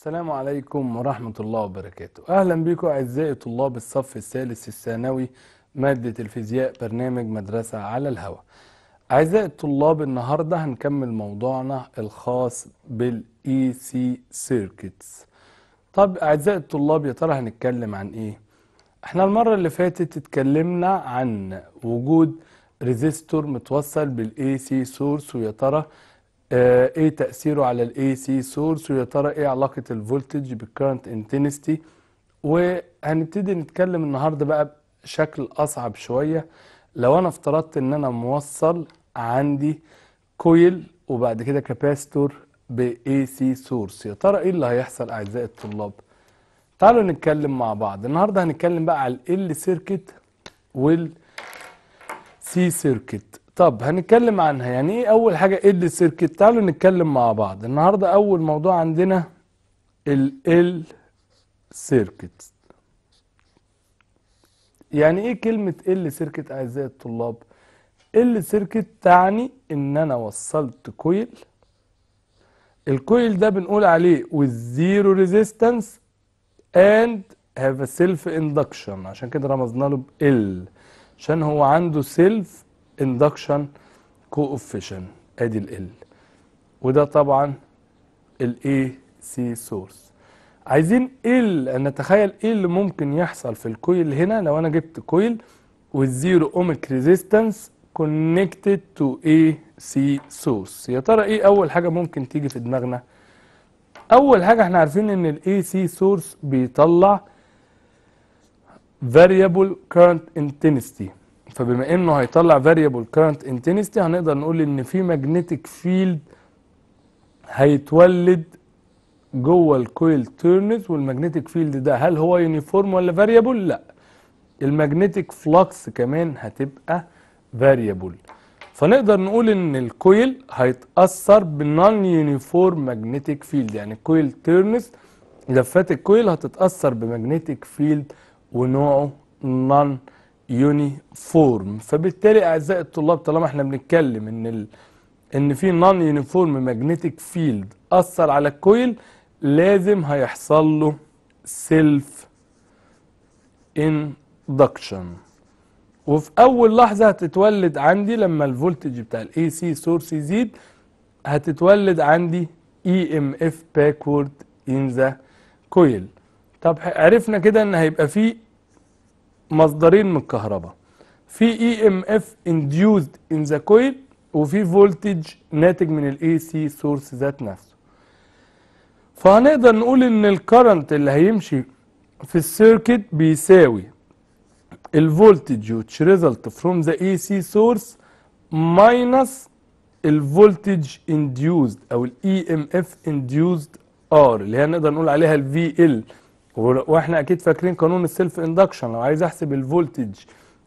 السلام عليكم ورحمة الله وبركاته أهلا بكم أعزائي طلاب الصف الثالث الثانوي مادة الفيزياء برنامج مدرسة على الهواء أعزائي الطلاب النهاردة هنكمل موضوعنا الخاص بالإي سي سيركتس طب أعزائي الطلاب يا ترى هنتكلم عن إيه؟ احنا المرة اللي فاتت اتكلمنا عن وجود ريزيستور متوصل بالإي سي سورس ويا ترى آه ايه تاثيره على الاي سي سورس ويا ترى ايه علاقه الفولتج بالكرنت انتنستي وهنبتدي نتكلم النهارده بقى بشكل اصعب شويه لو انا افترضت ان انا موصل عندي كويل وبعد كده كاباستور باي سي سورس يا ترى ايه اللي هيحصل اعزائي الطلاب تعالوا نتكلم مع بعض النهارده هنتكلم بقى على ال سيركت وال سي سيركت طب هنتكلم عنها يعني ايه اول حاجه ال سيركت تعالوا نتكلم مع بعض النهارده اول موضوع عندنا ال ال سيركت يعني ايه كلمه ال سيركت اعزائي الطلاب ال سيركت تعني ان انا وصلت كويل الكويل ده بنقول عليه with zero resistance and have a self induction عشان كده رمزنا له ب ال عشان هو عنده سيلف اندكشن كوفيشن ادي ال ال وده طبعا الاي سي سورس عايزين ايه نتخيل ايه اللي ممكن يحصل في الكويل هنا لو انا جبت كويل والزيرو اوميك ريزيستنس كونكتد تو اي سي سورس يا ترى ايه اول حاجه ممكن تيجي في دماغنا اول حاجه احنا عارفين ان الاي سي سورس بيطلع variable current intensity فبما انه هيطلع variable current intensity هنقدر نقول ان في magnetic field هيتولد جوه الكويل تيرنز والماجنتيك فيلد ده هل هو يونيفورم ولا فاريبل لا الماجنتيك فلكس كمان هتبقى فاريبل فنقدر نقول ان الكويل هيتاثر بالنون يونيفورم ماجنتيك فيلد يعني الكويل تيرنز لفات الكويل هتتاثر بماجنتيك فيلد ونوعه نون يونيفورم فبالتالي اعزائي الطلاب طالما احنا بنتكلم ان ال... ان في نون يونيفورم ماجنتيك فيلد اثر على الكويل لازم هيحصل له سيلف اندكشن وفي اول لحظه هتتولد عندي لما الفولتج بتاع الاي سي سورس يزيد هتتولد عندي اي ام اف باكورد ان ذا كويل طب عرفنا كده ان هيبقى فيه مصدرين من الكهرباء في اي ام اف انديوزد ان ذا كويل وفي فولتج ناتج من الاي سي سورس ذات نفسه فهنقدر نقول ان الكرنت اللي هيمشي في السيركت بيساوي الفولتج which result from the AC source minus الفولتج induced او ام EMF induced R اللي هي نقدر نقول عليها ال VL واحنا اكيد فاكرين قانون السيلف اندكشن لو عايز احسب الفولتج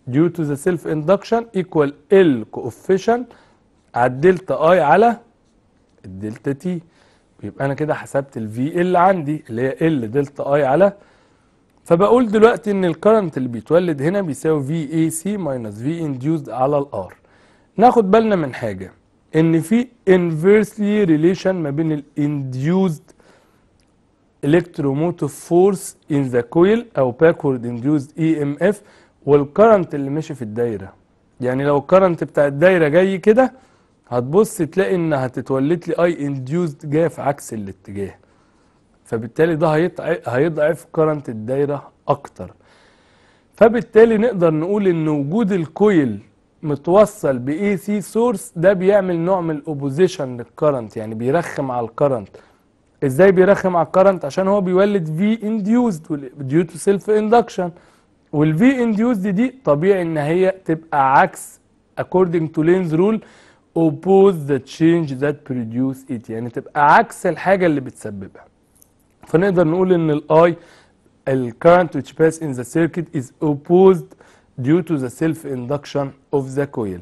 ديو تو ذا سيلف اندكشن ايكوال ال كوفيشن على الدلتا اي على الدلتا تي يبقى انا كده حسبت الفي ال عندي اللي هي ال دلتا اي على فبقول دلوقتي ان الكرنت اللي بيتولد هنا بيساوي في اي سي ماينس في انديوزد على الار ناخد بالنا من حاجه ان في انفيرسلي ريليشن ما بين الانديوزد electromotive force in the coil أو backward induced EMF والكرنت اللي ماشي في الدايرة يعني لو الكرنت بتاع الدايرة جاي كده هتبص تلاقي ان هتتولد لي اي انديوزد جايه في عكس الاتجاه فبالتالي ده هيضعف كرنت الدايره اكتر فبالتالي نقدر نقول ان وجود الكويل متوصل باي سي سورس ده بيعمل نوع من الاوبوزيشن للكرنت يعني بيرخم على الكرنت ازاي بيرخم على الكرنت عشان هو بيولد في انديوزد ديو تو سيلف اندكشن والفي انديوزد دي طبيعي ان هي تبقى عكس اكوردنج تو لينز رول اوبوز ذا تشينج ذات بروديوس ات يعني تبقى عكس الحاجة اللي بتسببها فنقدر نقول ان الاي الكرنت current which ان ذا سيركت از is ديو تو ذا سيلف اندكشن اوف ذا كويل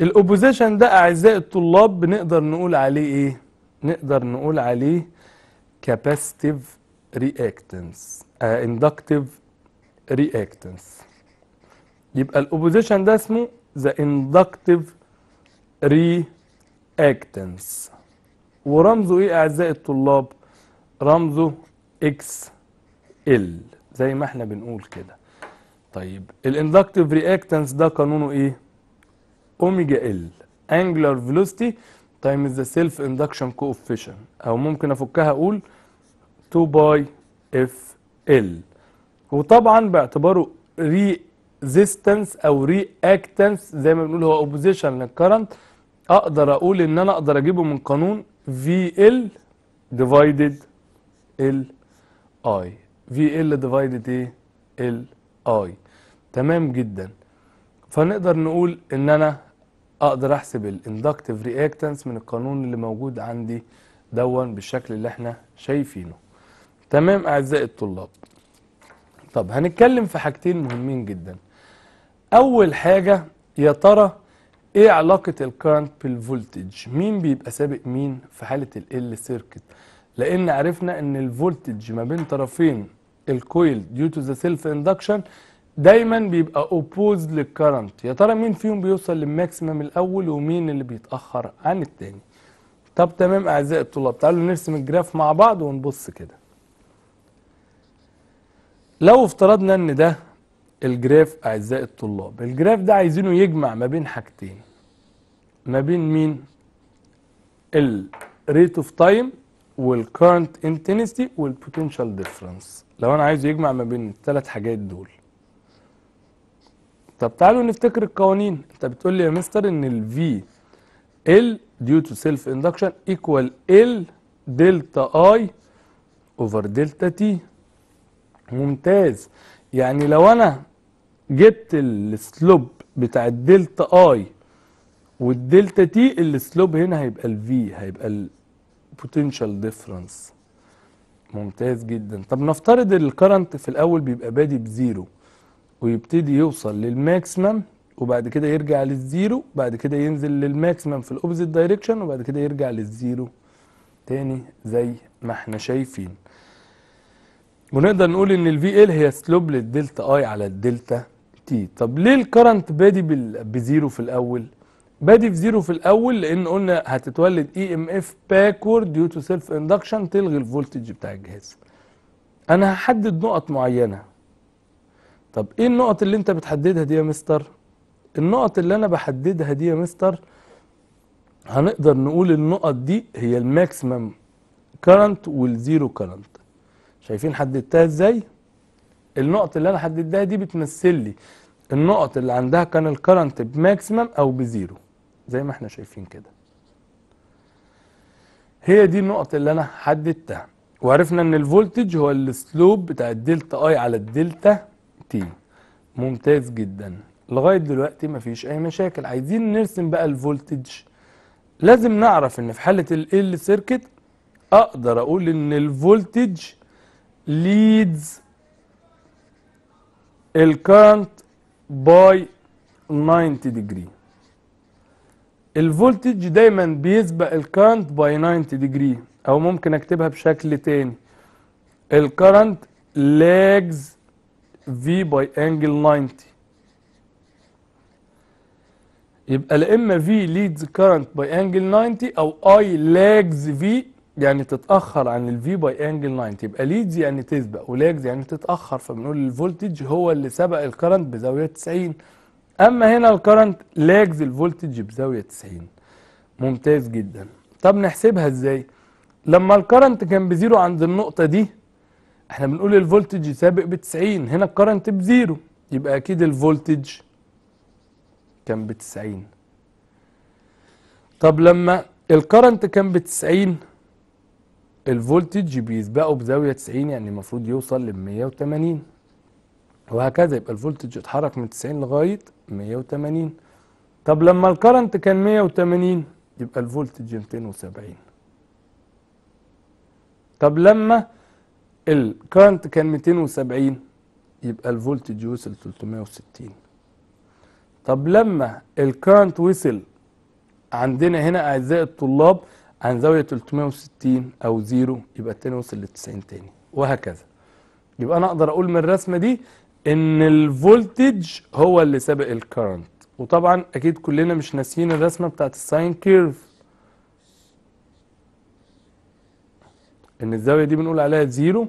الاوبوزيشن ده اعزائي الطلاب بنقدر نقول عليه ايه نقدر نقول عليه كاباسيتيف رياكتنس اندكتيف رياكتنس يبقى الاوبوزيشن ده اسمه ذا اندكتيف رياكتنس ورمزه ايه اعزائي الطلاب رمزه اكس ال زي ما احنا بنقول كده طيب الاندكتيف رياكتنس ده قانونه ايه اوميجا ال انجلر فيلوسيتي تايم از ذا سيلف اندكشن كوفيشن او ممكن افكها اقول 2 باي اف ال وطبعا باعتباره ريزيستنس او رياكتنس زي ما بنقول هو اوبوزيشن للكرنت اقدر اقول ان انا اقدر اجيبه من قانون في ال ديفايدد ال اي في ال ديفايدد ايه ال اي تمام جدا فنقدر نقول ان انا اقدر احسب الاندكتيف رياكتنس من القانون اللي موجود عندي دون بالشكل اللي احنا شايفينه تمام اعزائي الطلاب طب هنتكلم في حاجتين مهمين جدا اول حاجه يا ترى ايه علاقه الكرنت بالفولتج مين بيبقى سابق مين في حاله ال سيركت لان عرفنا ان الفولتج ما بين طرفين الكويل ديو تو ذا سيلف اندكشن دايما بيبقى اوبوز للكرنت يا ترى مين فيهم بيوصل للماكسيمم الاول ومين اللي بيتاخر عن الثاني طب تمام اعزائي الطلاب تعالوا نرسم الجراف مع بعض ونبص كده لو افترضنا ان ده الجراف اعزائي الطلاب الجراف ده عايزينه يجمع ما بين حاجتين ما بين مين الريت اوف تايم والكرنت انتنسيتي والبوتنشال ديفرنس لو انا عايز يجمع ما بين الثلاث حاجات دول طب تعالوا نفتكر القوانين انت بتقول لي يا مستر ان V ال due to سيلف اندكشن ايكوال ال دلتا اي اوفر دلتا تي ممتاز يعني لو انا جبت السلوب بتاع الدلتا اي والدلتا تي السلوب هنا هيبقى الفي هيبقى البوتنشال ديفرنس ممتاز جدا طب نفترض الكرنت في الاول بيبقى بادي بزيرو ويبتدي يوصل للماكسيمم وبعد كده يرجع للزيرو بعد كده ينزل للماكسيمم في الاوبزيت دايركشن وبعد كده يرجع للزيرو تاني زي ما احنا شايفين ونقدر نقول ان الفي ال هي سلوب للدلتا اي على الدلتا تي طب ليه الكرنت بادي بزيرو في الاول بادي في زيرو في الاول لان قلنا هتتولد اي ام اف باكورد ديو تو سيلف اندكشن تلغي الفولتج بتاع الجهاز انا هحدد نقط معينه طب ايه النقط اللي انت بتحددها دي يا مستر النقط اللي انا بحددها دي يا مستر هنقدر نقول النقط دي هي الماكسيمم كرنت والزيرو كرنت شايفين حددتها ازاي النقط اللي انا حددتها دي بتمثل لي النقط اللي عندها كان الكرنت بماكسيمم او بزيرو زي ما احنا شايفين كده هي دي النقط اللي انا حددتها وعرفنا ان الفولتج هو السلوب بتاع الدلتا اي على الدلتا تي ممتاز جدا لغاية دلوقتي مفيش أي مشاكل عايزين نرسم بقى الفولتج لازم نعرف إن في حالة ال ال سيركت أقدر أقول إن الفولتج ليدز الكارنت باي 90 ديجري الفولتج دايما بيسبق الكارنت باي 90 ديجري أو ممكن أكتبها بشكل تاني الكارنت لاجز في باي انجل 90 يبقى لا اما في ليدز كارنت باي انجل 90 او اي لاجز في يعني تتاخر عن الفي باي انجل 90 يبقى ليدز يعني تسبق ولاجز يعني تتاخر فبنقول الفولتج هو اللي سبق الكرنت بزاويه 90 اما هنا الكرنت لاجز الفولتج بزاويه 90 ممتاز جدا طب نحسبها ازاي لما الكرنت كان بزيرو عند النقطه دي احنا بنقول الفولتج سابق ب 90 هنا الكرنت بزيرو يبقى اكيد الفولتج كان ب 90 طب لما الكرنت كان ب 90 الفولتج بيسبقه بزاويه 90 يعني المفروض يوصل ل 180 وهكذا يبقى الفولتج اتحرك من 90 لغايه 180 طب لما الكرنت كان 180 يبقى الفولتج 270 طب لما الكرنت كان 270 يبقى الفولتج وصل 360 طب لما الكرنت وصل عندنا هنا اعزائي الطلاب عن زاويه 360 او زيرو يبقى التاني وصل لل 90 تاني وهكذا يبقى انا اقدر اقول من الرسمه دي ان الفولتج هو اللي سابق الكرنت وطبعا اكيد كلنا مش ناسيين الرسمه بتاعت الساين كيرف ان الزاويه دي بنقول عليها زيرو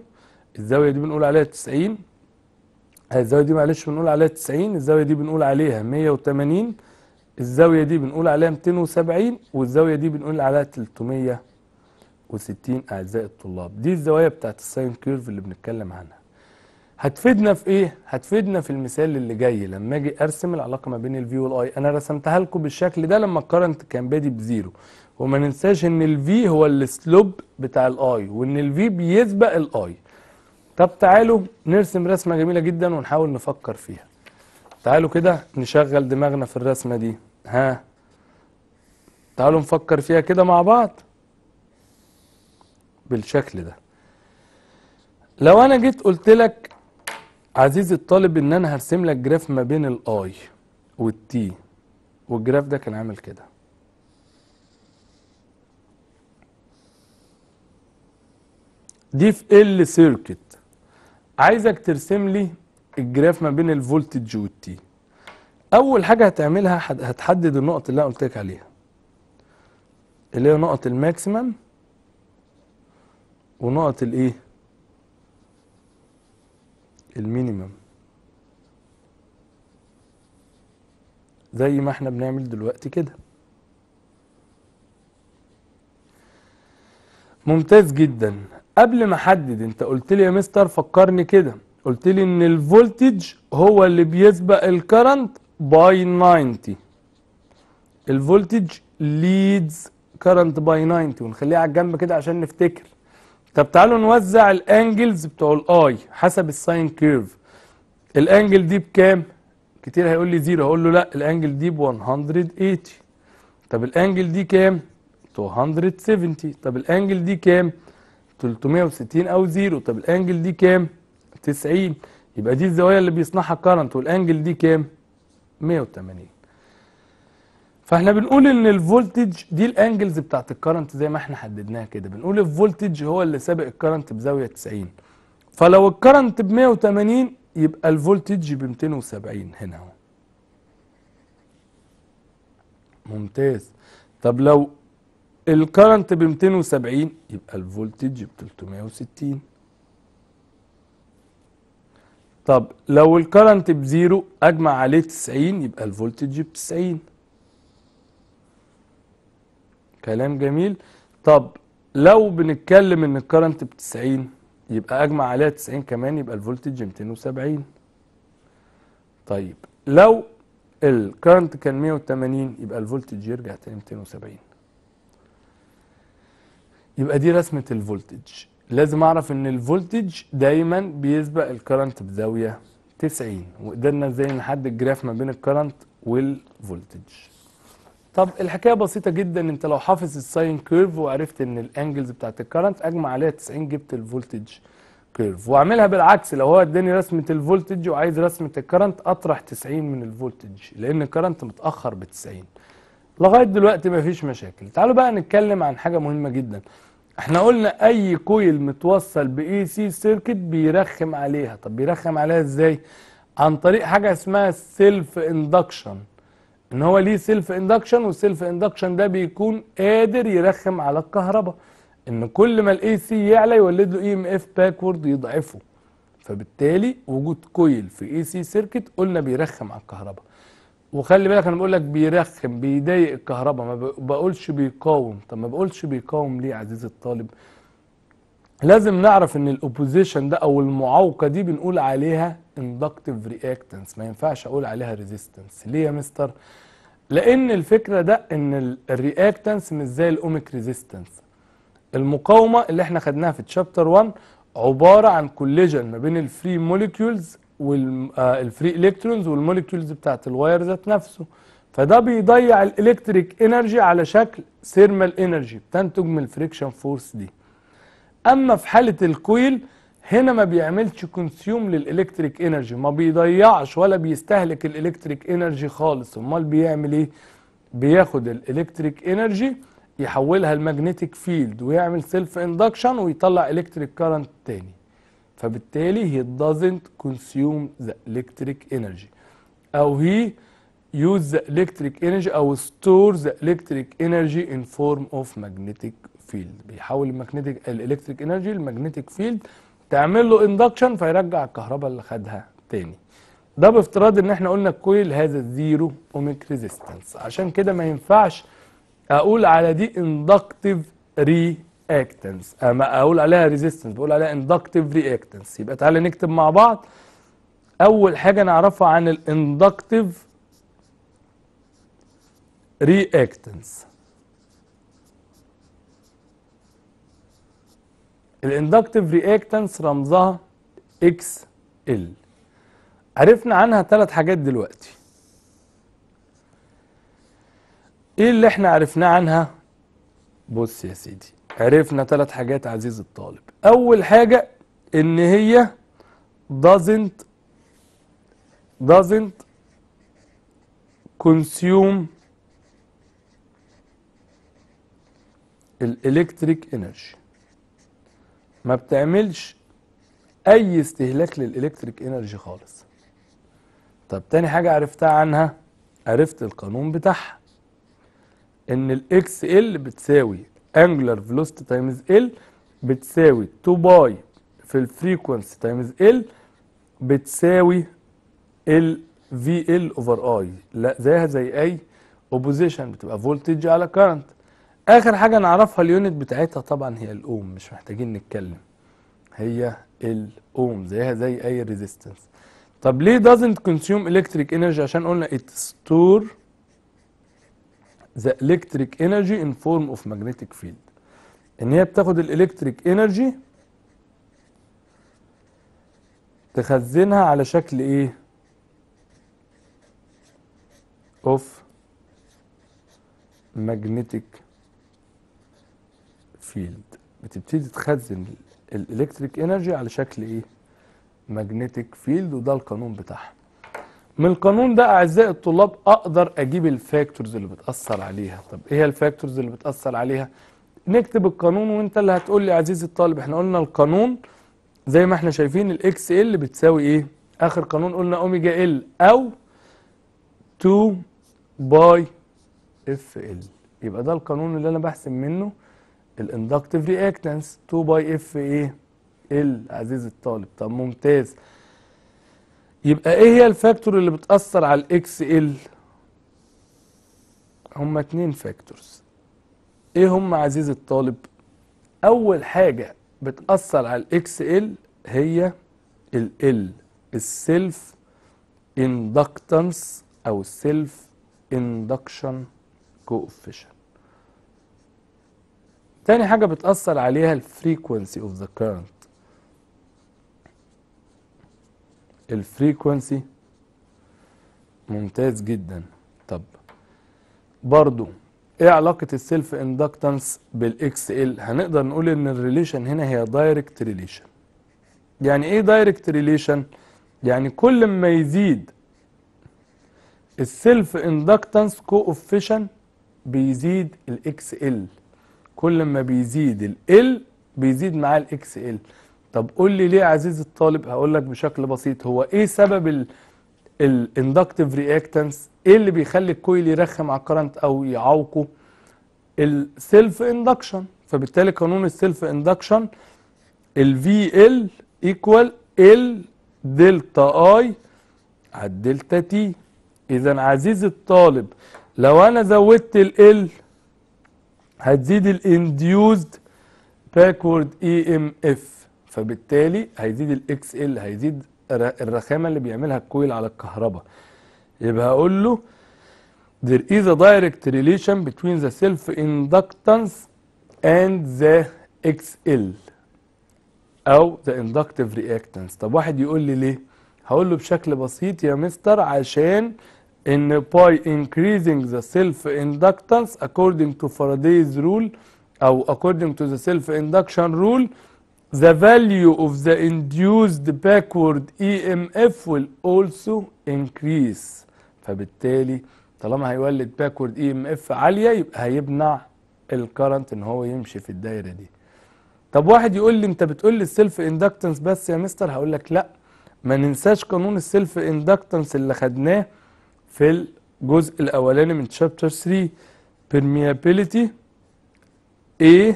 الزاوية دي بنقول عليها 90 الزاوية دي معلش بنقول عليها 90 الزاوية دي بنقول عليها 180 الزاوية دي بنقول عليها 270 والزاوية دي بنقول عليها 360 أعزائي الطلاب دي الزوايا بتاعت الساين كيرف اللي بنتكلم عنها هتفيدنا في ايه؟ هتفيدنا في المثال اللي جاي لما اجي ارسم العلاقه ما بين الفي والاي انا رسمتها لكم بالشكل ده لما الكرنت كان بادي بزيرو وما ننساش ان الفي هو السلوب بتاع الاي وان الفي بيسبق الاي طب تعالوا نرسم رسمة جميلة جدا ونحاول نفكر فيها تعالوا كده نشغل دماغنا في الرسمة دي ها تعالوا نفكر فيها كده مع بعض بالشكل ده لو انا جيت قلت لك عزيزي الطالب ان انا هرسم لك جراف ما بين الاي والتي والجراف ده كان عامل كده دي في ال سيركت عايزك ترسم لي الجراف ما بين الفولتج والتي اول حاجه هتعملها هتحدد النقط اللي انا قلت لك عليها اللي هي نقط الماكسيمم ونقط الايه المينيمم زي ما احنا بنعمل دلوقتي كده ممتاز جدا قبل ما احدد انت قلت لي يا مستر فكرني كده قلت لي ان الفولتج هو اللي بيسبق الكرنت باي 90 الفولتج ليدز كرنت باي 90 ونخليها على الجنب كده عشان نفتكر طب تعالوا نوزع الانجلز بتوع الاي حسب الساين كيرف الانجل دي بكام كتير هيقول لي زيرو هقول له لا الانجل دي ب 180 طب الانجل دي كام 270 طب الانجل دي كام 360 او زيرو طب الانجل دي كام 90 يبقى دي الزوايا اللي بيصنعها كارنت والانجل دي كام 180 فاحنا بنقول ان الفولتج دي الانجلز بتاعت الكارنت زي ما احنا حددناها كده بنقول الفولتج هو اللي سابق الكارنت بزاويه 90 فلو الكارنت ب 180 يبقى الفولتج ب 270 هنا اهو ممتاز طب لو الكرنت ب 270 يبقى الفولتج ب 360 طب لو الكرنت بزيرو اجمع عليه 90 يبقى الفولتج ب 90 كلام جميل طب لو بنتكلم ان الكرنت ب 90 يبقى اجمع عليها 90 كمان يبقى الفولتج 270 طيب لو الكرنت كان 180 يبقى الفولتج يرجع تاني 270 يبقى دي رسمة الفولتج لازم اعرف ان الفولتج دايما بيسبق الكرنت بزاوية 90 وقدرنا ازاي نحدد جراف ما بين الكرنت والفولتج طب الحكايه بسيطه جدا انت لو حافظ الساين كيرف وعرفت ان الانجلز بتاعت الكرنت اجمع عليها 90 جبت الفولتج كيرف واعملها بالعكس لو هو اداني رسمه الفولتج وعايز رسمه الكرنت اطرح 90 من الفولتج لان الكرنت متاخر ب 90 لغايه دلوقتي مفيش مشاكل تعالوا بقى نتكلم عن حاجه مهمه جدا احنا قلنا اي كويل متوصل باي سي سيركت بيرخم عليها طب بيرخم عليها ازاي عن طريق حاجه اسمها سيلف اندكشن ان هو ليه سيلف اندكشن والسيلف اندكشن ده بيكون قادر يرخم على الكهرباء ان كل ما الاي سي يعلى يولد له اي ام اف باكورد يضعفه فبالتالي وجود كويل في اي سي سيركت قلنا بيرخم على الكهرباء وخلي بالك انا بقول لك بيرخم بيضايق الكهرباء ما بقولش بيقاوم طب ما بقولش بيقاوم ليه يا عزيزي الطالب لازم نعرف ان الاوبوزيشن ده او المعوقه دي بنقول عليها اندكتيف رياكتنس ما ينفعش اقول عليها ريزيستنس ليه يا مستر لان الفكره ده ان الرياكتنس مش زي الاوميك ريزيستنس المقاومه اللي احنا خدناها في تشابتر 1 عباره عن كوليجن ما بين الفري موليكيولز والفري الكترونز والموليكيولز بتاعت الواير ذات نفسه فده بيضيع الالكتريك انرجي على شكل ثيرمال انرجي بتنتج من الفريكشن فورس دي اما في حاله الكويل هنا ما بيعملش كونسيوم للالكتريك انرجي ما بيضيعش ولا بيستهلك الالكتريك انرجي خالص امال بيعمل ايه بياخد الالكتريك انرجي يحولها الماجنتيك فيلد ويعمل سيلف اندكشن ويطلع الكتريك كارنت تاني فبالتالي هي doesn't consume the electric energy أو هي يوز ذا الكتريك انرجي أو ستور ذا الكتريك انرجي ان فورم اوف magnetic فيلد بيحول الماجنتيك الالكتريك انرجي الماجنتيك فيلد تعمل له اندكشن فيرجع الكهرباء اللي خدها تاني ده بافتراض ان احنا قلنا الكويل هذا زيرو اوميك ريزيستنس عشان كده ما ينفعش اقول على دي اندكتيف ري رياكتنس اما اقول عليها ريزيستنس بقول عليها اندكتيف رياكتنس يبقى تعالى نكتب مع بعض اول حاجه نعرفها عن الاندكتيف رياكتنس الاندكتيف رياكتنس رمزها اكس ال عرفنا عنها ثلاث حاجات دلوقتي ايه اللي احنا عرفناه عنها بص يا سيدي عرفنا ثلاث حاجات عزيزي الطالب اول حاجه ان هي doesn't doesn't consume الالكتريك انرجي ما بتعملش اي استهلاك للالكتريك انرجي خالص طب تاني حاجه عرفتها عنها عرفت القانون بتاعها ان الاكس ال بتساوي angular velocity times L بتساوي 2 باي في الفريكونسي تايمز ال بتساوي ال في ال اوفر اي لا زيها زي اي اوبوزيشن بتبقى فولتج على كارنت اخر حاجه نعرفها اليونت بتاعتها طبعا هي الاوم مش محتاجين نتكلم هي الاوم زيها زي اي ريزيستنس طب ليه doesn't consume electric energy عشان قلنا it store the electric energy in form of magnetic field ان هي بتاخد الالكتريك انرجي تخزنها على شكل ايه اوف magnetic field بتبتدي تخزن الالكتريك انرجي على شكل ايه magnetic field وده القانون بتاعها من القانون ده أعزائي الطلاب أقدر أجيب الفاكتورز اللي بتأثر عليها طب إيه الفاكتورز اللي بتأثر عليها نكتب القانون وانت اللي هتقول لي عزيزي الطالب احنا قلنا القانون زي ما احنا شايفين الاكس ال بتساوي ايه اخر قانون قلنا اوميجا ال او 2 باي اف ال يبقى ده القانون اللي انا بحسب منه الاندكتيف رياكتنس 2 باي اف ايه ال عزيزي الطالب طب ممتاز يبقى ايه هي الفاكتور اللي بتأثر على الاكس ال هما اتنين فاكتورز ايه هما عزيز الطالب اول حاجة بتأثر على الاكس ال هي ال ال السيلف اندكتنس او السيلف اندكشن كوفيشن تاني حاجة بتأثر عليها الفريكونسي اوف ذا كارنت الفريكونسي ممتاز جدا طب برضو ايه علاقة السيلف اندكتنس بالاكس ال هنقدر نقول ان الريليشن هنا هي دايركت ريليشن يعني ايه دايركت ريليشن يعني كل ما يزيد السيلف اندكتنس كوفيشن بيزيد الاكس ال كل ما بيزيد ال بيزيد معاه الاكس ال طب قول لي ليه عزيزي الطالب هقول لك بشكل بسيط هو ايه سبب الاندكتيف رياكتنس ايه اللي بيخلي الكويل يرخم على الكرنت او يعوقه السيلف اندكشن فبالتالي قانون السيلف اندكشن الفي ال ايكوال ال دلتا اي على الدلتا تي اذا عزيزي الطالب لو انا زودت ال ال هتزيد الانديوزد باكورد اي ام اف فبالتالي هيزيد الاكس ال هيزيد الرخامه اللي بيعملها الكويل على الكهرباء يبقى هقول له there is a direct relation between the self inductance and the XL او the inductive reactance طب واحد يقول لي ليه هقول له بشكل بسيط يا مستر عشان ان باي increasing the self inductance according to Faraday's rule او according to the self induction rule the value of the induced backward EMF will also increase فبالتالي طالما هيولد backward EMF عالية يبقى هيمنع الكرنت ان هو يمشي في الدايرة دي طب واحد يقول لي انت بتقول لي السيلف اندكتنس بس يا مستر هقول لك لا ما ننساش قانون السيلف اندكتنس اللي خدناه في الجزء الاولاني من شابتر 3 permeability A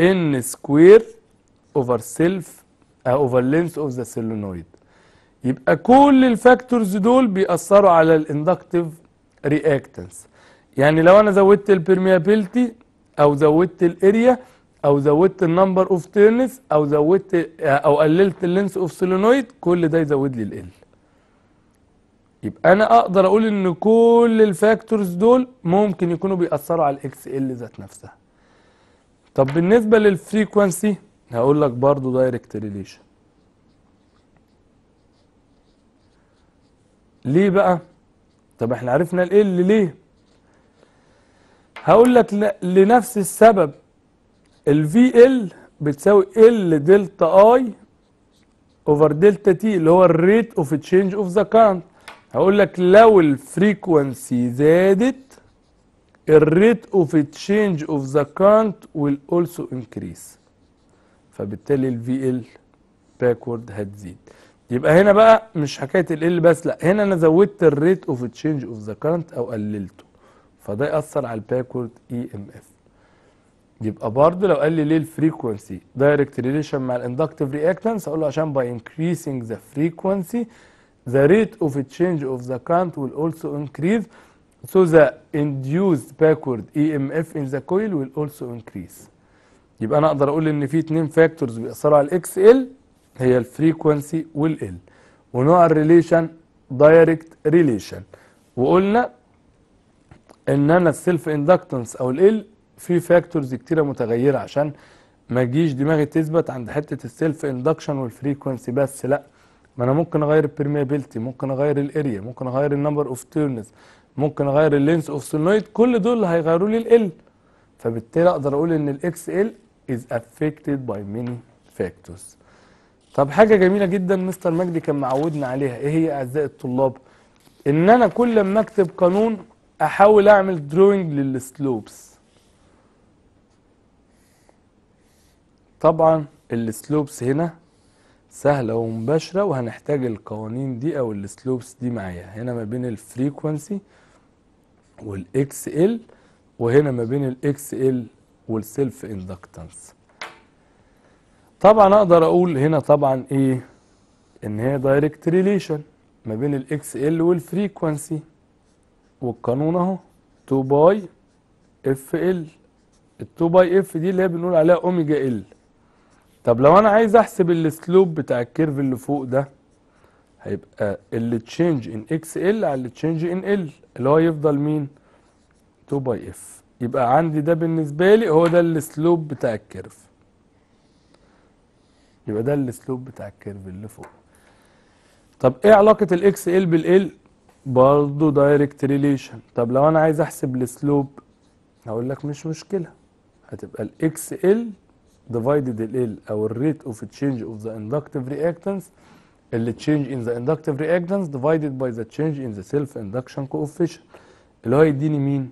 N سكوير over self uh, over length of the solenoid يبقى كل الفاكتورز دول بيأثروا على الاندكتيف رياكتنس يعني لو انا زودت البرميابيلتي او زودت الاريا او زودت النمبر اوف تيرنس او زودت او قللت اللينس اوف سولينويد كل ده يزود لي ال يبقى انا اقدر اقول ان كل الفاكتورز دول ممكن يكونوا بيأثروا على الاكس ال ذات نفسها طب بالنسبه للفريكوانسي هقول لك برضو دايركت ريليشن ليه بقى طب احنا عرفنا ال ليه هقول لك لنفس السبب في ال بتساوي ال دلتا اي اوفر دلتا تي اللي هو الريت اوف تشينج اوف ذا كارنت هقول لك لو الفريكونسي زادت الريت اوف تشينج اوف ذا كارنت will also increase فبالتالي الفي ال باكورد هتزيد يبقى هنا بقى مش حكايه ال بس لا هنا انا زودت الريت اوف تشينج اوف ذا كرنت او قللته فده ياثر على الباكورد اي ام اف يبقى برضه لو قال لي ليه الفريكونسي دايركت ريليشن مع الاندكتيف رياكتنس اقول له عشان باي انكريسنج ذا فريكونسي the rate of اوف change of the اولسو will also increase so the induced ام اف e in the coil will also increase يبقى انا اقدر اقول ان في اتنين فاكتورز بيأثروا على الاكس ال هي الفريكونسي والال ونوع الريليشن دايركت ريليشن وقلنا ان انا السيلف اندكتنس او الال في فاكتورز كتيره متغيره عشان ما تجيش دماغي تثبت عند حته السيلف اندكشن والفريكونسي بس لا ما انا ممكن اغير البرميابيلتي ممكن اغير الاريا ممكن اغير النمبر اوف تيرنز ممكن اغير اللينس اوف سولنويد كل دول هيغيروا لي ال فبالتالي اقدر اقول ان الاكس ال is affected by many factors طب حاجة جميلة جدا مستر مجدي كان معودنا عليها ايه هي اعزائي الطلاب ان انا كل ما اكتب قانون احاول اعمل دروينج للسلوبس طبعا السلوبس هنا سهلة ومباشرة وهنحتاج القوانين دي او السلوبس دي معايا هنا ما بين الفريكونسي والاكس ال وهنا ما بين الاكس ال والسيلف اندكتنس طبعا اقدر اقول هنا طبعا ايه ان هي دايركت ريليشن ما بين الاكس ال والفريكوانسي والقانون اهو 2 باي اف ال ال 2 باي اف دي اللي هي بنقول عليها اوميجا ال طب لو انا عايز احسب السلوب بتاع الكيرف اللي فوق ده هيبقى اللي تشينج ان اكس ال على اللي تشينج ان ال اللي هو يفضل مين 2 باي اف يبقى عندي ده بالنسبة لي هو ده الاسلوب بتاع الكيرف يبقى ده الاسلوب بتاع الكيرف اللي فوق طب ايه علاقة الاكس ال بالال برضه دايركت ريليشن طب لو انا عايز احسب الاسلوب هقول لك مش مشكلة هتبقى الاكس ال ديفايدد ال او الريت اوف تشينج اوف ذا اندكتيف رياكتنس اللي تشينج ان ذا اندكتيف رياكتنس ديفايدد باي ذا تشينج ان ذا سيلف اندكشن كوفيشن اللي هو يديني مين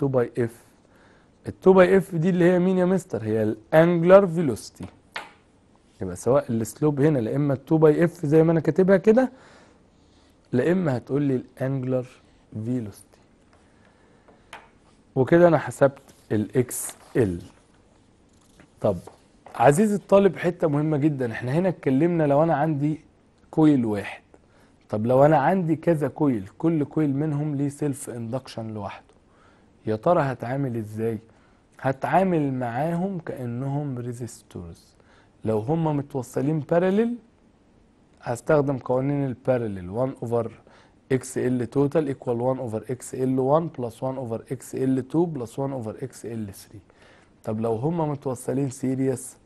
ال2 باي اف ال2 باي اف دي اللي هي مين يا مستر هي الانجلر فيلوسيتي يبقى سواء السلوب هنا لا اما ال2 باي اف زي ما انا كاتبها كده لا اما هتقول لي الانجلر فيلوسيتي وكده انا حسبت الاكس ال طب عزيزي الطالب حته مهمه جدا احنا هنا اتكلمنا لو انا عندي كويل واحد طب لو انا عندي كذا كويل كل كويل منهم ليه سيلف اندكشن لوحده يا ترى هتعامل ازاي هتعامل معاهم كانهم ريزيستورز لو هم متوصلين بارلل هستخدم قوانين البارلل 1 اوفر اكس ال توتال ايكوال 1 اوفر اكس ال 1 بلس 1 اوفر اكس ال 2 بلس 1 اوفر اكس ال 3 طب لو هم متوصلين سيريس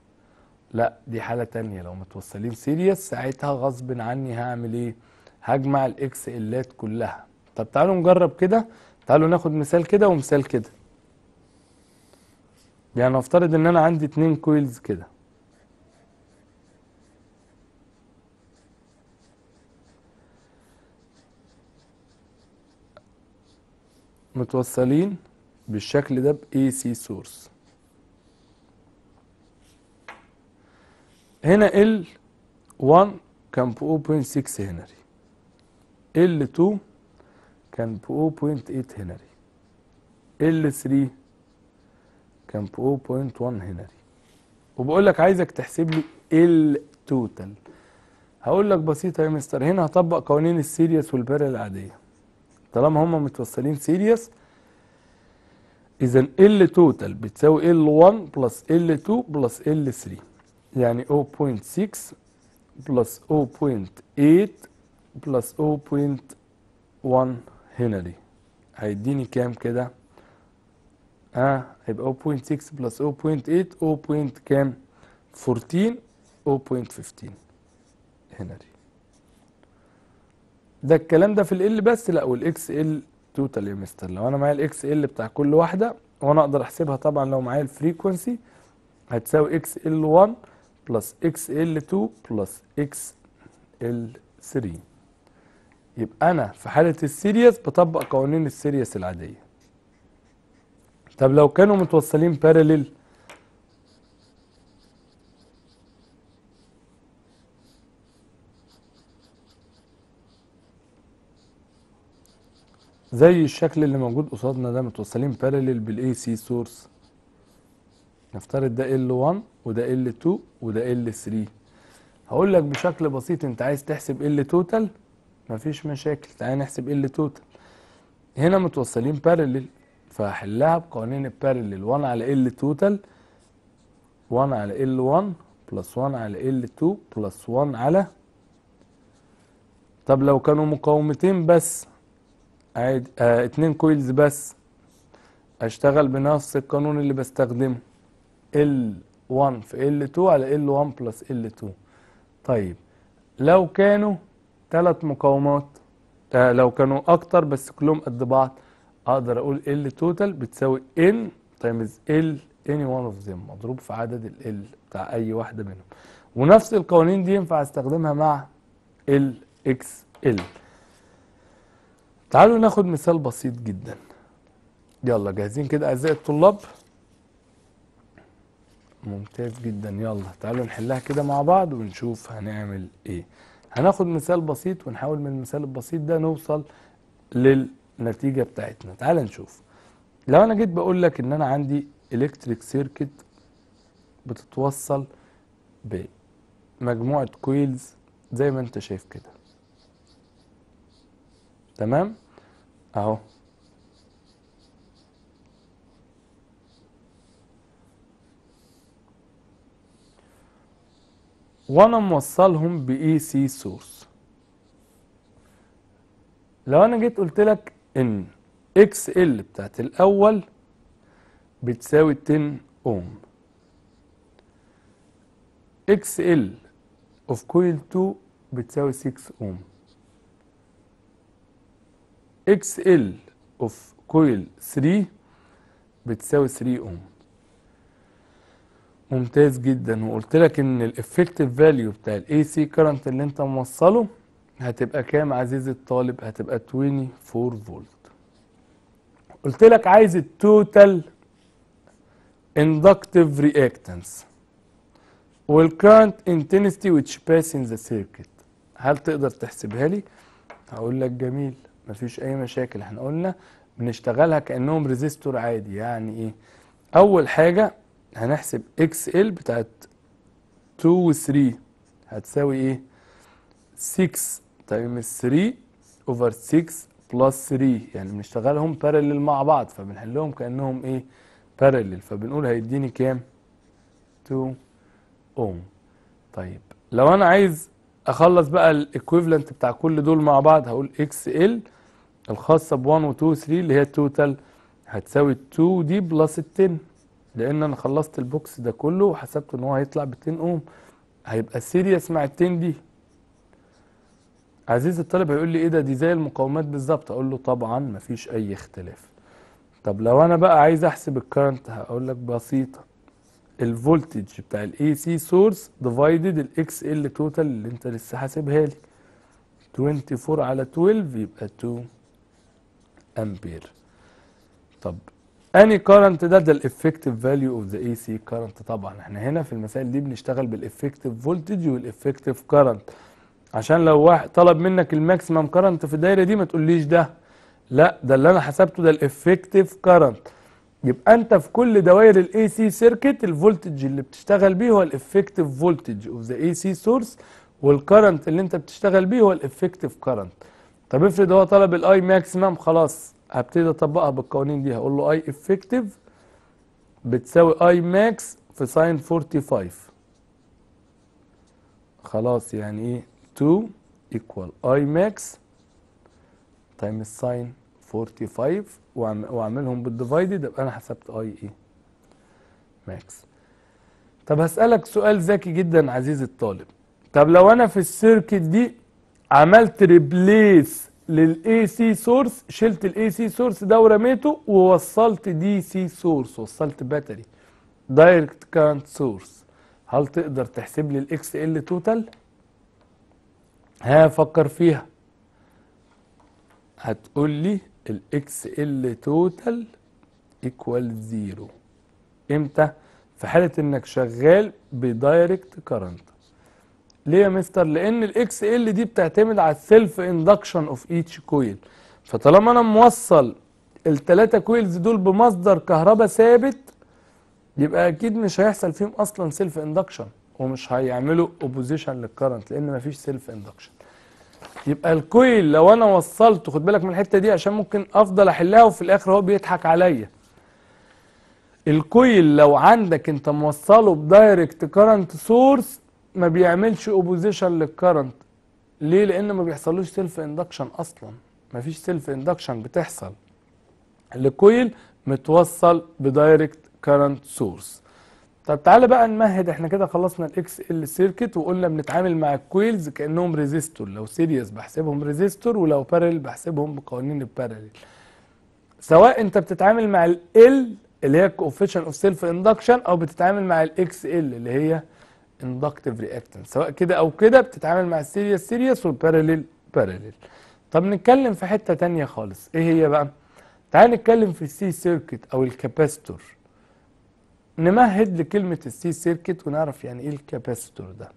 لا دي حاله تانية لو متوصلين سيريس ساعتها غصب عني هعمل ايه هجمع الاكس الات كلها طب تعالوا نجرب كده تعالوا ناخد مثال كده ومثال كده يعني افترض ان انا عندي اتنين كويلز كده متوصلين بالشكل ده ب AC سورس هنا L1 كان ب 0.6 هنري L2 كان ب 0.8 هنري L3 كان ب 0.1 هنري وبقول لك عايزك تحسب لي التوتال هقول لك بسيطة يا مستر هنا هطبق قوانين السيريس والبارل العادية طالما هما متوصلين سيريس إذا ال توتال بتساوي ال1 بلس ال2 بلس ال3 يعني 0.6 بلس 0.8 بلس 0.1 هنا دي هيديني كام كده اه هيبقى 0.6 بلس 0.8 0. كام 14 0.15 هنا دي ده الكلام ده في ال بس لا والاكس ال توتال يا مستر لو انا معايا الاكس ال بتاع كل واحده وانا اقدر احسبها طبعا لو معايا الفريكونسي هتساوي اكس ال 1 بلس اكس ال 2 بلس اكس ال 3 يبقى انا في حاله السيريس بطبق قوانين السيريس العاديه طب لو كانوا متوصلين بارلل زي الشكل اللي موجود قصادنا ده متوصلين بارلل بالاي سي سورس نفترض ده ال 1 وده ال 2 وده ال 3 هقول لك بشكل بسيط انت عايز تحسب ال توتال مفيش مشاكل تعالى نحسب ال توتال هنا متوصلين بارلل فحلها بقوانين البارلل 1 على ال توتال 1 على ال 1 بلس 1 على ال 2 بلس 1 على طب لو كانوا مقاومتين بس عادي آه اتنين كويلز بس اشتغل بنفس القانون اللي بستخدمه ال 1 في ال 2 علي ال L1 بلس ال 2 طيب لو كانوا ثلاث مقاومات آه، لو كانوا اكتر بس كلهم قد بعض اقدر اقول ال توتال بتساوي ان تايمز ال اني وان اوف ذيم مضروب في عدد ال ال بتاع اي واحده منهم ونفس القوانين دي ينفع استخدمها مع ال اكس ال تعالوا ناخد مثال بسيط جدا يلا جاهزين كده اعزائي الطلاب ممتاز جدا يلا تعالوا نحلها كده مع بعض ونشوف هنعمل ايه هناخد مثال بسيط ونحاول من المثال البسيط ده نوصل للنتيجة بتاعتنا تعال نشوف لو انا جيت بقول لك ان انا عندي الكتريك سيركت بتتوصل بمجموعة كويلز زي ما انت شايف كده تمام اهو وانا موصلهم باي سي سورس لو انا جيت قلت لك ان اكس ال بتاعت الاول بتساوي 10 اوم اكس ال اوف كويل 2 بتساوي 6 اوم اكس ال اوف كويل 3 بتساوي 3 اوم ممتاز جدا وقلت لك ان الافكتيف فاليو بتاع الاي سي كرنت اللي انت موصله هتبقى كام عزيزي الطالب هتبقى 24 فولت قلت لك عايز التوتال اندكتيف رياكتنس والكرنت انتنسيتي ويتش باس ان ذا سيركت هل تقدر تحسبها لي هقول لك جميل مفيش اي مشاكل احنا قلنا بنشتغلها كانهم ريزيستور عادي يعني ايه اول حاجه هنحسب اكس ال بتاعت 2 و 3 هتساوي ايه 6 تايم 3 اوفر 6 بلس 3 يعني بنشتغلهم بارلل مع بعض فبنحلهم كانهم ايه بارلل فبنقول هيديني كام 2 اوم طيب لو انا عايز اخلص بقى الايكويفالنت بتاع كل دول مع بعض هقول اكس ال الخاصه ب 1 و 2 و 3 اللي هي التوتال هتساوي 2 دي بلس 10 لان انا خلصت البوكس ده كله وحسبت ان هو هيطلع ب 2 اوم هيبقى سيريس مع ال 10 دي عزيز الطالب هيقول لي ايه ده دي زي المقاومات بالظبط اقول له طبعا مفيش اي اختلاف طب لو انا بقى عايز احسب الكرنت هقول لك بسيطه الفولتج بتاع الاي سي سورس ديفايدد الاكس ال توتال اللي انت لسه حاسبها لي 24 على 12 يبقى 2 امبير طب اني كارنت ده ده الافكتيف فاليو اوف ذا اي سي كارنت طبعا احنا هنا في المسائل دي بنشتغل بالافكتيف فولتج والافكتيف كارنت عشان لو واحد طلب منك الماكسيمم كارنت في الدايره دي ما تقوليش ده لا ده اللي انا حسبته ده الافكتيف كارنت يبقى انت في كل دوائر الاي سي سيركت الفولتج اللي بتشتغل بيه هو الافكتيف فولتج اوف ذا اي سي سورس والكرنت اللي انت بتشتغل بيه هو الافكتيف كرنت طب افرض هو طلب الاي ماكسيمم خلاص هبتدي اطبقها بالقوانين دي هقول له اي افكتيف بتساوي اي ماكس في ساين 45 خلاص يعني ايه 2 ايكوال اي ماكس تايم ساين 45 واعملهم بالديفايدد يبقى انا حسبت اي ايه ماكس طب هسألك سؤال ذكي جدا عزيزي الطالب طب لو انا في السيركت دي عملت ريبليس للاي سي سورس شلت الاي سي سورس ده ورميته ووصلت دي سي سورس وصلت باتري دايركت كانت سورس هل تقدر تحسب لي الاكس ال توتال ها فكر فيها هتقول لي الاكس ال توتال ايكوال زيرو امتى في حاله انك شغال بدايركت كارنت ليه يا مستر لان الاكس ال دي بتعتمد على السيلف اندكشن اوف ايتش كويل فطالما انا موصل الثلاثه كويلز دول بمصدر كهرباء ثابت يبقى اكيد مش هيحصل فيهم اصلا سيلف اندكشن ومش هيعملوا اوبوزيشن للكرنت لان مفيش سيلف اندكشن يبقى الكويل لو انا وصلته خد بالك من الحته دي عشان ممكن افضل احلها وفي الاخر هو بيضحك عليا الكويل لو عندك انت موصله بدايركت كرنت سورس ما بيعملش اوبوزيشن للكرنت ليه لان ما بيحصلوش سيلف اندكشن اصلا ما فيش سيلف اندكشن بتحصل الكويل متوصل بدايركت كرنت سورس طب تعالى بقى نمهد احنا كده خلصنا الاكس ال سيركت وقلنا بنتعامل مع الكويلز كانهم ريزيستور لو سيريس بحسبهم ريزيستور ولو بارل بحسبهم بقوانين البارل سواء انت بتتعامل مع ال اللي هي كوفيشن اوف سيلف اندكشن او بتتعامل مع الاكس ال اللي هي اندكتيف رياكتنس سواء كده او كده بتتعامل مع السيريس سيريس والباراليل باراليل طب نتكلم في حته ثانيه خالص ايه هي بقى تعال نتكلم في السي سيركت او الكاباستور نمهد لكلمه السي سيركت ونعرف يعني ايه الكاباستور ده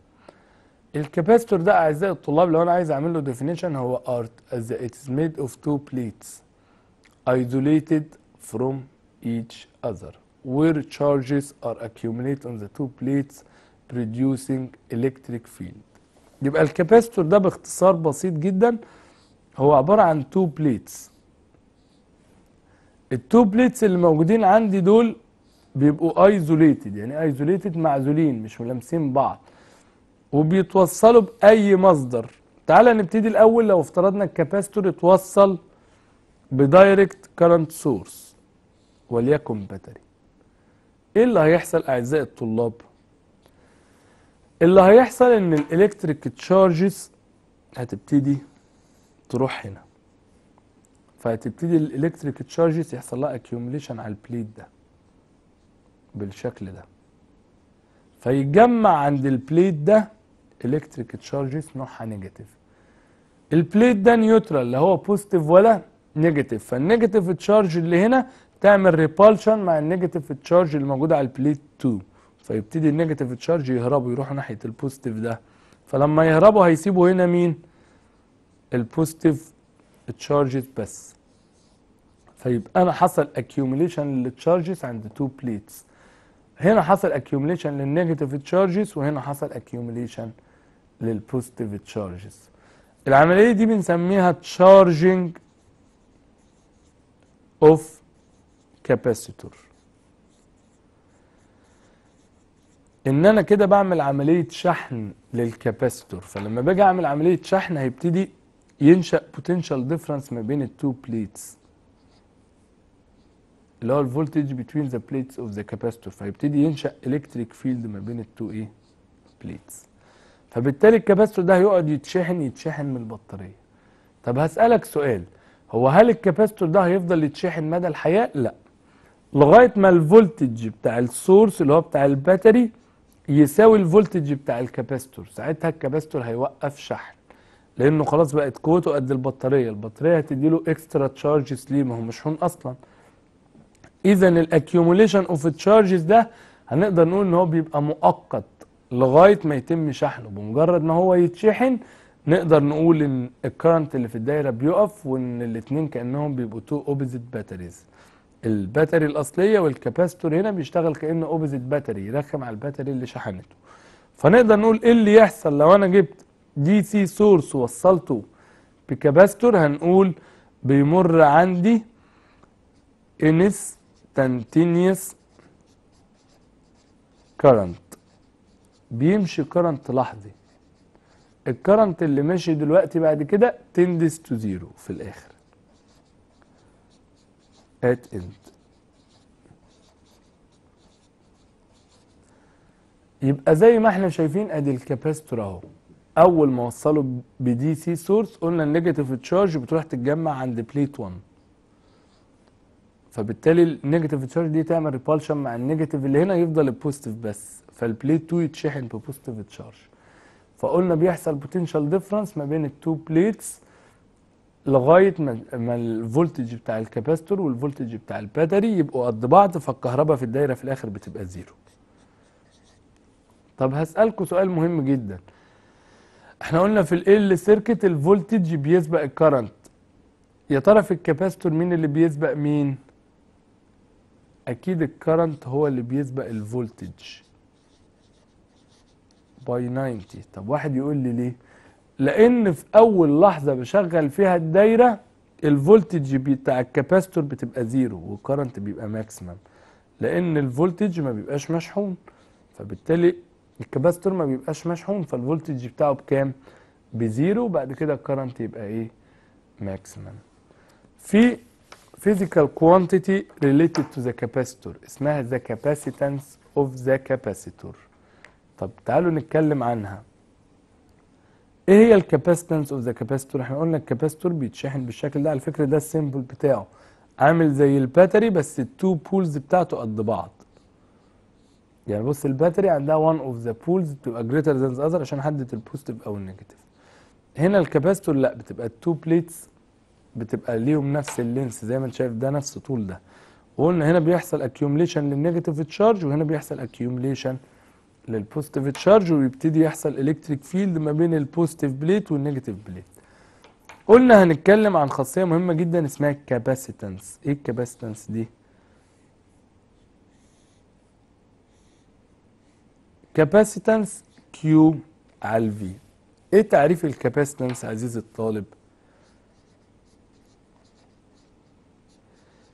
الكاباستور ده اعزائي الطلاب لو انا عايز اعمل له ديفينيشن هو art as از made of two plates isolated from each other where charges are accumulated on the two plates reducing electric field يبقى الكاباستور ده باختصار بسيط جدا هو عبارة عن تو بليتس التو بليتس اللي موجودين عندي دول بيبقوا ايزوليتد يعني ايزوليتد معزولين مش ملامسين بعض وبيتوصلوا باي مصدر تعالى نبتدي الاول لو افترضنا الكاباستور اتوصل بدايركت كارنت سورس وليكن باتري ايه اللي هيحصل اعزائي الطلاب اللي هيحصل ان الالكتريك تشارجز هتبتدي تروح هنا فهتبتدي الالكتريك تشارجز يحصل لها اكيوميليشن على البليت ده بالشكل ده فيتجمع عند البليت ده الكتريك تشارجز نوعها نيجاتيف البليت ده نيوترال لا هو بوزيتيف ولا نيجاتيف فالنيجاتيف تشارج اللي هنا تعمل ريبالشن مع النيجاتيف تشارج اللي موجود على البليت 2 فيبتدي النيجاتيف تشارج يهربوا يروحوا ناحيه البوزيتيف ده فلما يهربوا هيسيبوا هنا مين البوزيتيف تشارجز بس فيبقى انا حصل اكيوميليشن للتشارجز عند تو بليتس هنا حصل اكيوميليشن للنيجاتيف تشارجز وهنا حصل اكيوميليشن للبوزيتيف تشارجز العمليه دي بنسميها تشارجنج اوف كاباسيتور ان انا كده بعمل عمليه شحن للكاباستور فلما باجي اعمل عمليه شحن هيبتدي ينشا بوتنشال ديفرنس ما بين التو بليتس اللي هو الفولتج بتوين ذا بليتس اوف ذا كاباستور فيبتدي ينشا الكتريك فيلد ما بين التو ايه بليتس فبالتالي الكاباستور ده هيقعد يتشحن يتشحن من البطاريه طب هسالك سؤال هو هل الكاباستور ده هيفضل يتشحن مدى الحياه لا لغايه ما الفولتج بتاع السورس اللي هو بتاع الباتري يساوي الفولتج بتاع الكاباستور ساعتها الكاباستور هيوقف شحن لانه خلاص بقت قوته قد البطاريه البطاريه هتدي له اكسترا تشارجز ليه ما هو مشحون اصلا اذا الاكيوميليشن اوف تشارجز ده هنقدر نقول ان هو بيبقى مؤقت لغايه ما يتم شحنه بمجرد ما هو يتشحن نقدر نقول ان الكرنت اللي في الدايره بيقف وان الاثنين كانهم بيبقوا تو اوبزيت باتريز الباتري الاصليه والكاباستور هنا بيشتغل كانه اوبزيت باتري يرخم على الباتري اللي شحنته فنقدر نقول ايه اللي يحصل لو انا جبت دي سي سورس ووصلته بكاباستور هنقول بيمر عندي انستانتينيوس كرنت بيمشي كرنت لحظي الكرنت اللي ماشي دلوقتي بعد كده تندس تو زيرو في الاخر at end يبقى زي ما احنا شايفين ادي الكاباستور اهو اول ما وصله بدي سي سورس قلنا النيجاتيف تشارج بتروح تتجمع عند بليت 1 فبالتالي النيجاتيف تشارج دي تعمل ريبالشن مع النيجاتيف اللي هنا يفضل البوزيتيف بس فالبليت 2 يتشحن ببوزيتيف تشارج فقلنا بيحصل بوتنشال ديفرنس ما بين التو بليتس لغايه ما, ما الفولتج بتاع الكاباستور والفولتج بتاع الباتري يبقوا قد بعض فالكهرباء في الدايره في الاخر بتبقى زيرو طب هسالكم سؤال مهم جدا احنا قلنا في ال سيركت الفولتج بيسبق الكرنت يا ترى في الكاباستور مين اللي بيسبق مين اكيد الكرنت هو اللي بيسبق الفولتج باي 90 طب واحد يقول لي ليه لان في اول لحظه بشغل فيها الدايره الفولتج بتاع الكاباستور بتبقى زيرو والكرنت بيبقى ماكسيمم لان الفولتج ما بيبقاش مشحون فبالتالي الكاباستور ما بيبقاش مشحون فالفولتج بتاعه بكام بزيرو وبعد كده الكرنت يبقى ايه ماكسيمم في physical quantity related to the capacitor اسمها the capacitance of the capacitor طب تعالوا نتكلم عنها ايه هي الكاباسيتنس اوف ذا كاباستور احنا قلنا الكاباستور بيتشحن بالشكل ده على فكره ده السيمبل بتاعه عامل زي الباتري بس التو بولز بتاعته قد بعض يعني بص الباتري عندها وان اوف ذا بولز بتبقى جريتر ذان ذا اذر عشان احدد البوزيتيف او النيجاتيف هنا الكاباستور لا بتبقى التو بليتس بتبقى ليهم نفس اللينس زي ما انت شايف ده نفس طول ده وقلنا هنا بيحصل اكيوميليشن للنيجاتيف تشارج وهنا بيحصل اكيوميليشن للبوزيتيف تشارج ويبتدي يحصل الكتريك فيلد ما بين البوزيتيف بليت والنيجاتيف بليت قلنا هنتكلم عن خاصيه مهمه جدا اسمها الكاباسيتنس ايه الكاباسيتنس دي كاباسيتنس كيو على الفي ايه تعريف الكاباسيتنس عزيزي الطالب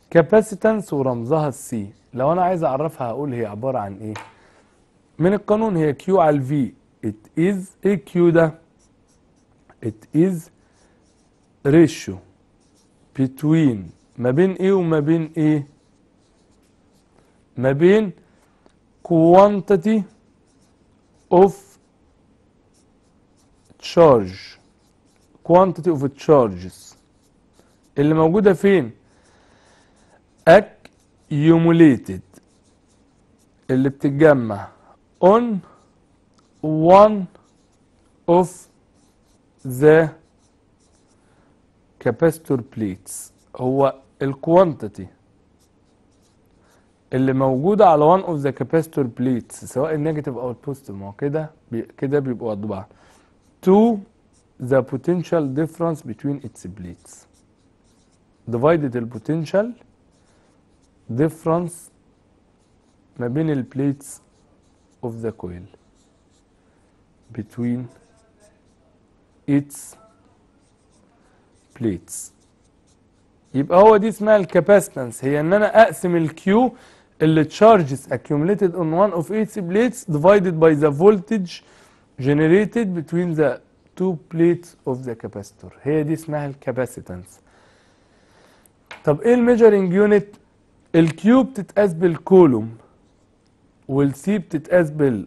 كاباسيتنس ورمزها السي لو انا عايز اعرفها هقول هي عباره عن ايه من القانون هي Q على V it is ايه Q ده it is ratio between ما بين ايه وما بين ايه ما بين quantity of charge quantity of charges اللي موجودة فين accumulated اللي بتتجمع on one of the capacitor plates هو الكوانتيتي اللي موجودة على one of the capacitor plates سواء النيجاتيف أو البوزيتيف ما هو كده كده بيبقوا قد بعض to the potential difference between its plates divided the potential difference ما بين البليتس of the coil between its plates يبقى هو دي اسمها الكاباسيتنس هي ان انا اقسم الكيو اللي charges accumulated on one of its plates divided by the voltage generated between the two plates of the capacitor هي دي اسمها الكاباسيتنس طب ايه الميجرنج يونت الكيو بتتقاس بالكولوم والسي بتتقاس بال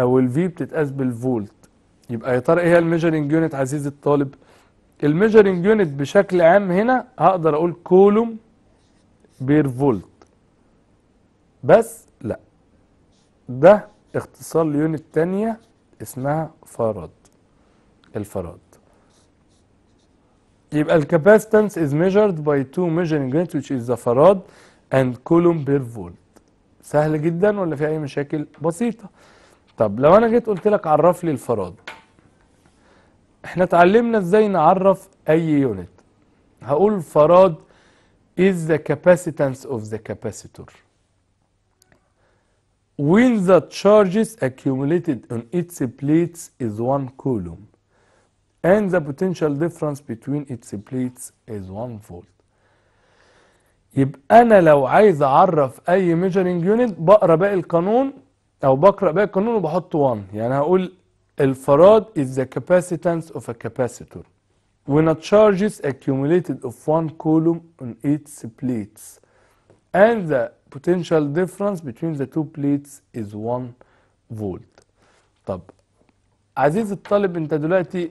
او الفي بتتقاس بالفولت يبقى يا ترى ايه هي الميجرنج يونت عزيزي الطالب الميجرنج يونت بشكل عام هنا هقدر اقول كولوم بير فولت بس لا ده اختصار ليونت تانية اسمها فراد الفراد يبقى الكاباسيتنس is measured by two measuring units which is the فراد and كولوم بير فولت سهل جدا ولا في اي مشاكل بسيطة طب لو انا جيت قلت لك عرف لي الفراد احنا اتعلمنا ازاي نعرف اي يونت هقول فراد is the capacitance of the capacitor when the charges accumulated on its plates is one coulomb and the potential difference between its plates is one volt يبقى انا لو عايز اعرف اي ميجرنج يونت بقرا باقي القانون او بقرا باقي القانون وبحط 1 يعني هقول الفراد is the capacitance of a capacitor when a charge is accumulated of one column on its plates and the potential difference between the two plates is 1 volt طب عزيز الطالب انت دلوقتي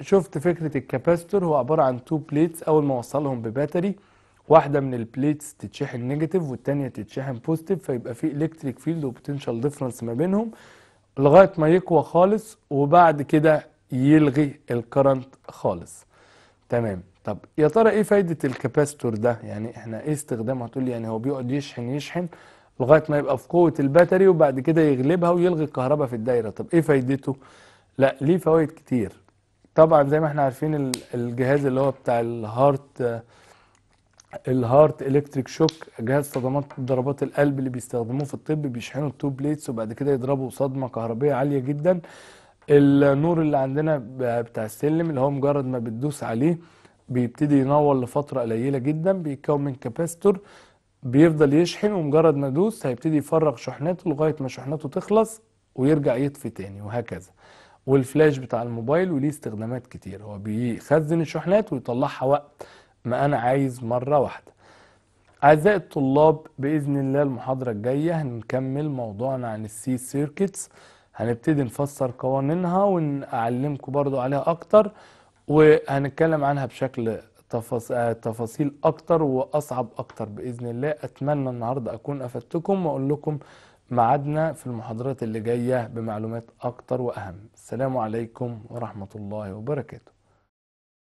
شفت فكرة الكاباستور هو عبارة عن 2 بليتس اول ما وصلهم بباتري واحده من البليتس تتشحن نيجاتيف والثانيه تتشحن بوزيتيف فيبقى في الكتريك فيلد وبوتنشال ديفرنس ما بينهم لغايه ما يقوى خالص وبعد كده يلغي الكرنت خالص تمام طب يا ترى ايه فايده الكاباستور ده يعني احنا ايه استخدامه هتقول لي يعني هو بيقعد يشحن يشحن لغايه ما يبقى في قوه الباتري وبعد كده يغلبها ويلغي الكهرباء في الدايره طب ايه فايدته لا ليه فوائد كتير طبعا زي ما احنا عارفين الجهاز اللي هو بتاع الهارت الهارت الكتريك شوك جهاز صدمات ضربات القلب اللي بيستخدموه في الطب بيشحنوا التو بليتس وبعد كده يضربوا صدمه كهربيه عاليه جدا النور اللي عندنا بتاع السلم اللي هو مجرد ما بتدوس عليه بيبتدي ينور لفتره قليله جدا بيتكون من كاباستور بيفضل يشحن ومجرد ما ادوس هيبتدي يفرغ شحناته لغايه ما شحناته تخلص ويرجع يطفي تاني وهكذا والفلاش بتاع الموبايل وليه استخدامات كتير هو بيخزن الشحنات ويطلعها وقت ما أنا عايز مرة واحدة أعزائي الطلاب بإذن الله المحاضرة الجاية هنكمل موضوعنا عن السي سيركتس هنبتدي نفسر قوانينها ونعلمكم برضو عليها أكتر وهنتكلم عنها بشكل تفاصيل أكتر وأصعب أكتر بإذن الله أتمنى النهاردة أكون أفدتكم وأقول لكم معادنا في المحاضرات اللي جاية بمعلومات أكتر وأهم السلام عليكم ورحمة الله وبركاته